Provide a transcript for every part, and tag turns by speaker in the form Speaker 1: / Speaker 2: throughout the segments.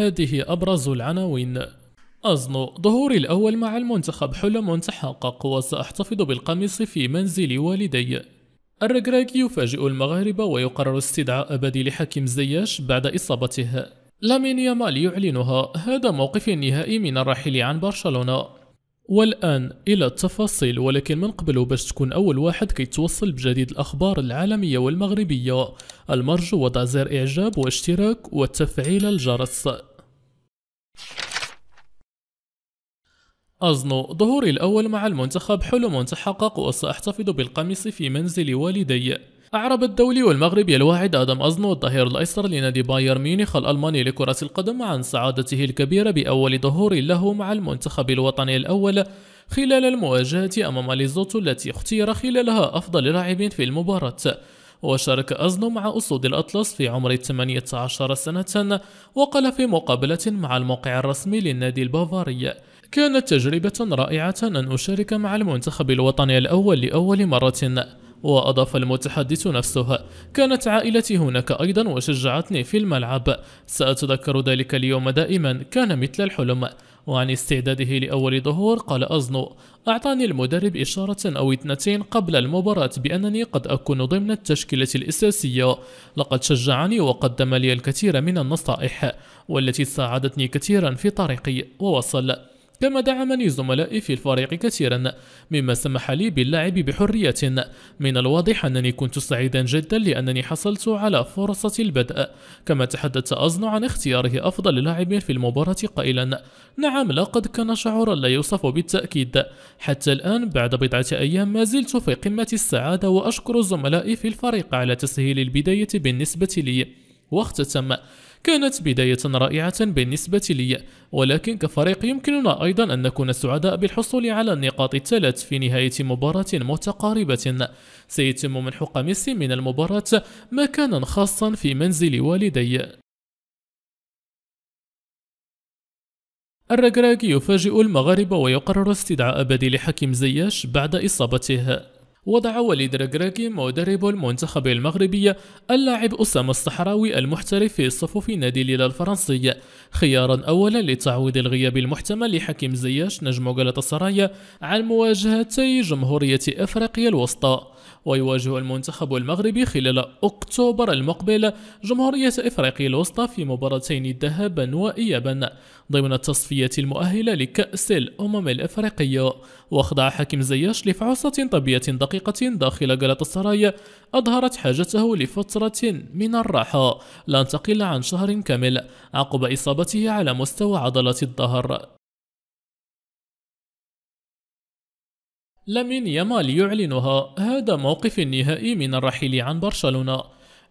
Speaker 1: هذه أبرز العناوين أظن ظهوري الأول مع المنتخب حلم تحقق وسأحتفظ بالقميص في منزل والدي الرجراج يفاجئ المغاربة ويقرر استدعاء بديل حكيم زياش بعد إصابته لامين يامال يعلنها هذا موقف النهائي من الرحيل عن برشلونة والآن إلى التفاصيل ولكن من قبل باش تكون أول واحد كي توصل بجديد الأخبار العالمية والمغربية المرجو وضع زر إعجاب واشتراك وتفعيل الجرس أظن ظهوري الأول مع المنتخب حلم تحقق وسأحتفظ بالقميص في منزل والدي أعرب الدولي والمغربي الواحد آدم أزنو الظهير الأيسر لنادي باير ميونخ الألماني لكرة القدم عن سعادته الكبيرة بأول ظهور له مع المنتخب الوطني الأول خلال المواجهة أمام ليزوتو التي اختير خلالها أفضل لاعب في المباراة وشارك أزنو مع أسود الأطلس في عمر 18 سنة وقال في مقابلة مع الموقع الرسمي للنادي البافاري كانت تجربة رائعة أن أشارك مع المنتخب الوطني الأول لأول مرة وأضاف المتحدث نفسه كانت عائلتي هناك أيضا وشجعتني في الملعب سأتذكر ذلك اليوم دائما كان مثل الحلم وعن استعداده لأول ظهور قال أزنو أعطاني المدرب إشارة أو اثنتين قبل المباراة بأنني قد أكون ضمن التشكيلة الأساسية لقد شجعني وقدم لي الكثير من النصائح والتي ساعدتني كثيرا في طريقي ووصل كما دعمني زملائي في الفريق كثيرا مما سمح لي باللعب بحرية من الواضح أنني كنت سعيدا جدا لأنني حصلت على فرصة البدء كما تحدث أزن عن اختياره أفضل لاعب في المباراة قائلا نعم لقد كان شعورا لا يوصف بالتأكيد حتى الآن بعد بضعة أيام ما زلت في قمة السعادة وأشكر زملائي في الفريق على تسهيل البداية بالنسبة لي واختتم كانت بداية رائعة بالنسبة لي ولكن كفريق يمكننا أيضا أن نكون سعداء بالحصول على النقاط الثلاث في نهاية مباراة متقاربة سيتم منح قميص من المباراة مكانا خاصا في منزل والدي الركراكي يفاجئ المغاربة ويقرر استدعاء بديل حكيم زياش بعد إصابته وضع وليد ركراكي مدرب المنتخب المغربي اللاعب أسامة الصحراوي المحترف في صفوف نادي ليلة الفرنسي خيارا أولا لتعويض الغياب المحتمل لحكيم زياش نجم غلطة سرايا عن مواجهتي جمهورية أفريقيا الوسطى ويواجه المنتخب المغربي خلال أكتوبر المقبل جمهورية إفريقيا الوسطى في مباراتين ذهابا وإيابا ضمن التصفية المؤهلة لكأس الأمم الإفريقية وخضع حكيم زياش لفحوصة طبية دقيقة داخل جلطة أظهرت حاجته لفترة من الراحة لن تقل عن شهر كامل عقب إصابته على مستوى عضلة الظهر لمين يامال يعلنها هذا موقف النهائي من الرحيل عن برشلونة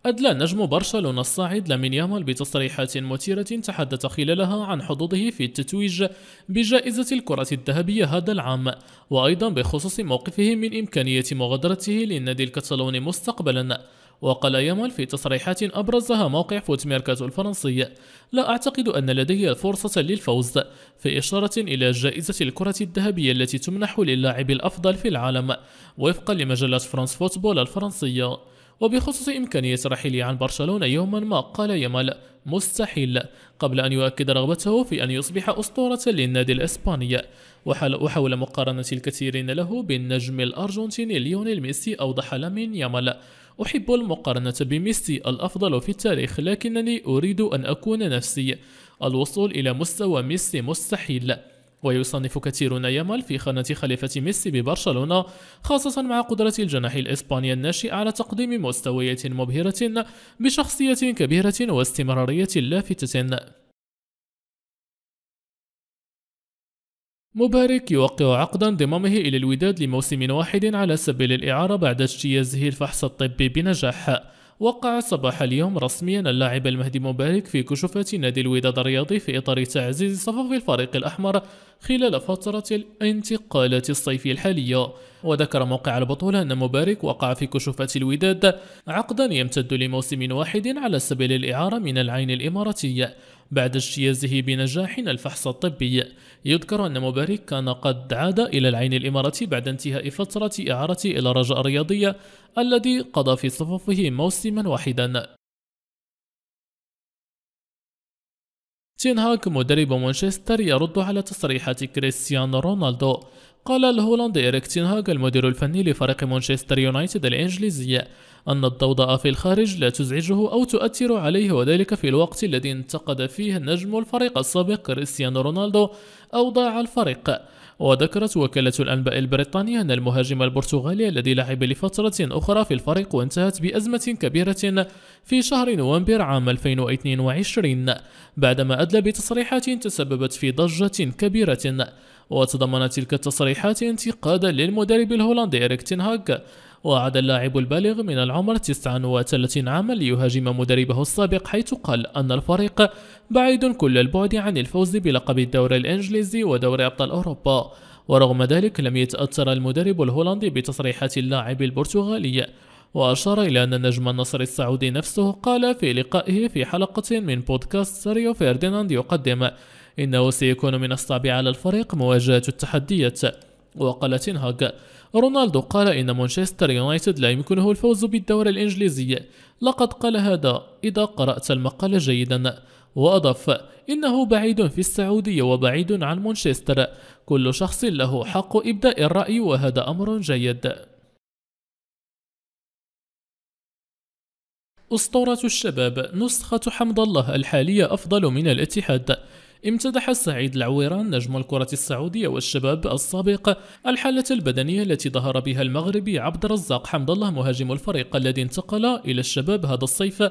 Speaker 1: أدلى نجم برشلونة الصاعد لمن يامال بتصريحات مثيرة تحدث خلالها عن حظوظه في التتويج بجائزة الكرة الذهبية هذا العام وأيضا بخصوص موقفه من إمكانية مغادرته للنادي الكتالوني مستقبلا وقال يامال في تصريحات أبرزها موقع فوت ميركاتو الفرنسي لا أعتقد أن لدي الفرصة للفوز في إشارة إلى جائزة الكرة الذهبية التي تمنح للاعب الأفضل في العالم وفقا لمجلة فرانس فوتبول الفرنسية وبخصوص إمكانية رحيله عن برشلونة يوما ما قال يامال مستحيل قبل أن يؤكد رغبته في أن يصبح أسطورة للنادي الإسباني وحول مقارنة الكثيرين له بالنجم الأرجنتيني ليونيل ميسي أوضح لامين يامال أحب المقارنة بميسي الأفضل في التاريخ لكنني أريد أن أكون نفسي الوصول إلى مستوى ميسي مستحيل ويصنف كثيرون يامال في خانة خليفة ميسي ببرشلونة خاصة مع قدرة الجناح الإسباني الناشئ على تقديم مستويات مبهرة بشخصية كبيرة واستمرارية لافتة مبارك يوقع عقدا ضمامه إلى الوداد لموسم واحد على سبيل الإعارة بعد اجتيازه الفحص الطبي بنجاح وقع صباح اليوم رسميا اللاعب المهدي مبارك في كشوفة نادي الوداد الرياضي في إطار تعزيز صفوف الفريق الأحمر خلال فترة الانتقالات الصيفية الحالية وذكر موقع البطولة أن مبارك وقع في كشوفة الوداد عقدا يمتد لموسم واحد على سبيل الإعارة من العين الإماراتية بعد اجتيازه بنجاح الفحص الطبي يذكر أن مبارك كان قد عاد إلى العين الإماراتي بعد انتهاء فترة إعارته إلى رجاء الرياضية الذي قضى في صفوفه موسما واحدا تينهاك مدرب مانشستر يرد على تصريحات كريستيانو رونالدو قال الهولندي إريك تينهاك المدير الفني لفريق مانشستر يونايتد الإنجليزي أن الضوضاء في الخارج لا تزعجه أو تؤثر عليه وذلك في الوقت الذي انتقد فيه نجم الفريق السابق كريستيانو رونالدو أوضاع الفريق وذكرت وكالة الأنباء البريطانية أن المهاجم البرتغالي الذي لعب لفترة أخرى في الفريق وانتهت بأزمة كبيرة في شهر نوفمبر عام 2022 بعدما أدلى بتصريحات تسببت في ضجة كبيرة وتضمنت تلك التصريحات انتقادا للمدرب الهولندي إريك تنهاج وعاد اللاعب البالغ من العمر 39 عاما ليهاجم مدربه السابق حيث قال أن الفريق بعيد كل البعد عن الفوز بلقب الدوري الإنجليزي ودوري أبطال أوروبا ورغم ذلك لم يتأثر المدرب الهولندي بتصريحات اللاعب البرتغالي وأشار إلى أن نجم النصر السعودي نفسه قال في لقائه في حلقة من بودكاست ساريو فيرديناند يقدم إنه سيكون من الصعب على الفريق مواجهة التحديات وقال تنهاج رونالدو قال إن مانشستر يونايتد لا يمكنه الفوز بالدورة الإنجليزية لقد قال هذا إذا قرأت المقال جيدا وأضاف إنه بعيد في السعودية وبعيد عن مانشستر كل شخص له حق إبداء الرأي وهذا أمر جيد أسطورة الشباب نسخة حمد الله الحالية أفضل من الاتحاد امتدح سعيد العويران نجم الكرة السعودية والشباب السابق الحالة البدنية التي ظهر بها المغربي عبد الرزاق حمد الله مهاجم الفريق الذي انتقل إلى الشباب هذا الصيف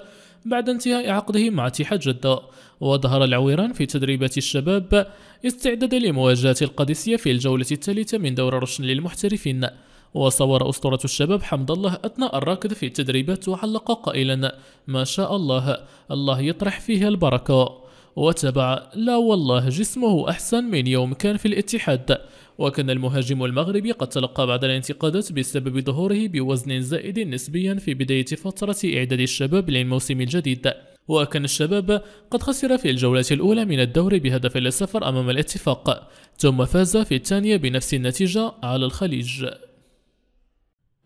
Speaker 1: بعد انتهاء عقده مع اتحاد جدة وظهر العويران في تدريبات الشباب استعدادا لمواجهة القادسية في الجولة الثالثة من دور رشن للمحترفين وصور أسطورة الشباب حمد الله أثناء الركض في التدريبات وعلق قائلا ما شاء الله الله يطرح فيه البركة وتبع لا والله جسمه أحسن من يوم كان في الاتحاد وكان المهاجم المغربي قد تلقى بعض الانتقادات بسبب ظهوره بوزن زائد نسبيا في بداية فترة إعداد الشباب للموسم الجديد وكان الشباب قد خسر في الجولة الأولى من الدوري بهدف للسفر أمام الاتفاق ثم فاز في الثانية بنفس النتيجة على الخليج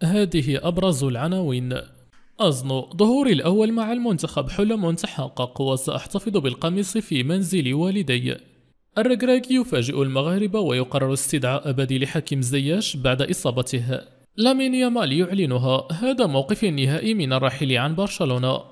Speaker 1: هذه أبرز العناوين أظن ظهوري الأول مع المنتخب حلم تحقق وسأحتفظ بالقميص في منزل والدي الركراكي يفاجئ المغاربة ويقرر استدعاء بديل حكيم زياش بعد إصابته لامين يامال يعلنها هذا موقف النهائي من الرحيل عن برشلونة